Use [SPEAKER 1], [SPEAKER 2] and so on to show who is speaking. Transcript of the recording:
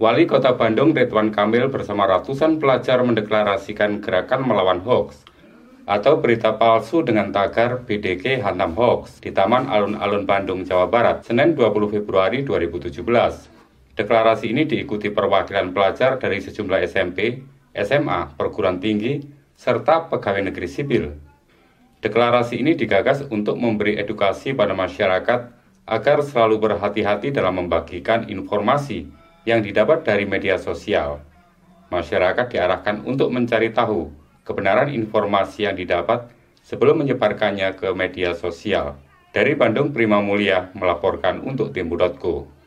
[SPEAKER 1] Wali Kota Bandung Ridwan Kamil bersama ratusan pelajar mendeklarasikan gerakan melawan hoax atau berita palsu dengan tagar BDK Hantam Hoax di Taman Alun-Alun Bandung, Jawa Barat, Senin 20 Februari 2017. Deklarasi ini diikuti perwakilan pelajar dari sejumlah SMP, SMA, perguruan tinggi, serta pegawai negeri sipil. Deklarasi ini digagas untuk memberi edukasi pada masyarakat agar selalu berhati-hati dalam membagikan informasi yang didapat dari media sosial. Masyarakat diarahkan untuk mencari tahu kebenaran informasi yang didapat sebelum menyebarkannya ke media sosial. Dari Bandung Prima Mulia melaporkan untuk Timbu.co.